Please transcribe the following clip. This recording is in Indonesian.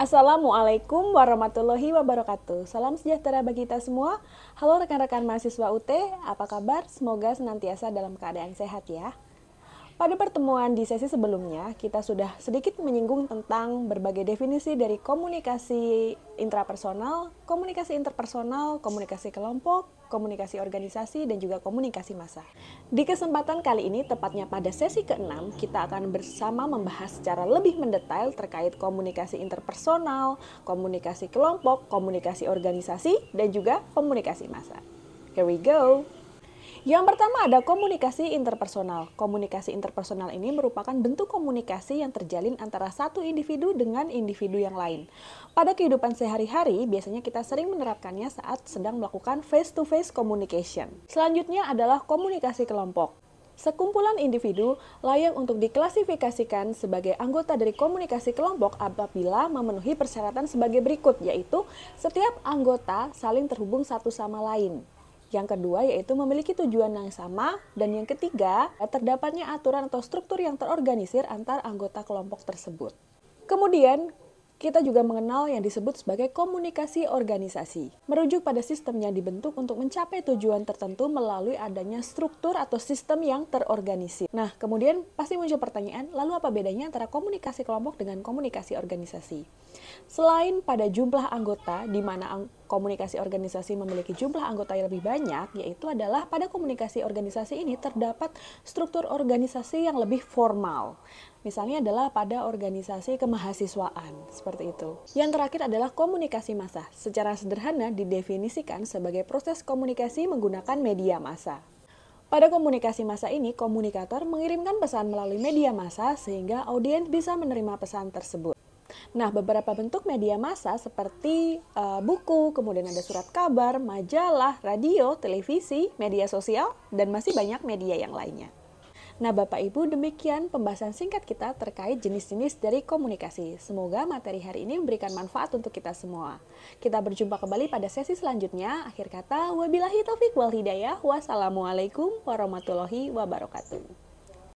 Assalamualaikum warahmatullahi wabarakatuh. Salam sejahtera bagi kita semua. Halo rekan-rekan mahasiswa UT, apa kabar? Semoga senantiasa dalam keadaan sehat ya. Pada pertemuan di sesi sebelumnya, kita sudah sedikit menyinggung tentang berbagai definisi dari komunikasi intrapersonal, komunikasi interpersonal, komunikasi kelompok, komunikasi organisasi, dan juga komunikasi massa. Di kesempatan kali ini, tepatnya pada sesi ke-6, kita akan bersama membahas secara lebih mendetail terkait komunikasi interpersonal, komunikasi kelompok, komunikasi organisasi, dan juga komunikasi massa. Here we go! Yang pertama ada komunikasi interpersonal. Komunikasi interpersonal ini merupakan bentuk komunikasi yang terjalin antara satu individu dengan individu yang lain. Pada kehidupan sehari-hari, biasanya kita sering menerapkannya saat sedang melakukan face-to-face communication. Selanjutnya adalah komunikasi kelompok. Sekumpulan individu layak untuk diklasifikasikan sebagai anggota dari komunikasi kelompok apabila memenuhi persyaratan sebagai berikut, yaitu setiap anggota saling terhubung satu sama lain. Yang kedua yaitu memiliki tujuan yang sama dan yang ketiga terdapatnya aturan atau struktur yang terorganisir antar anggota kelompok tersebut. Kemudian kita juga mengenal yang disebut sebagai komunikasi organisasi, merujuk pada sistem yang dibentuk untuk mencapai tujuan tertentu melalui adanya struktur atau sistem yang terorganisir. Nah, kemudian pasti muncul pertanyaan, lalu apa bedanya antara komunikasi kelompok dengan komunikasi organisasi? Selain pada jumlah anggota, di mana ang Komunikasi organisasi memiliki jumlah anggota yang lebih banyak, yaitu adalah pada komunikasi organisasi ini terdapat struktur organisasi yang lebih formal. Misalnya adalah pada organisasi kemahasiswaan, seperti itu. Yang terakhir adalah komunikasi massa. Secara sederhana didefinisikan sebagai proses komunikasi menggunakan media massa. Pada komunikasi massa ini, komunikator mengirimkan pesan melalui media massa sehingga audiens bisa menerima pesan tersebut. Nah, beberapa bentuk media massa seperti uh, buku, kemudian ada surat kabar, majalah, radio, televisi, media sosial, dan masih banyak media yang lainnya. Nah, Bapak Ibu, demikian pembahasan singkat kita terkait jenis-jenis dari komunikasi. Semoga materi hari ini memberikan manfaat untuk kita semua. Kita berjumpa kembali pada sesi selanjutnya. Akhir kata, wabillahi taufik wal hidayah. Wassalamualaikum warahmatullahi wabarakatuh.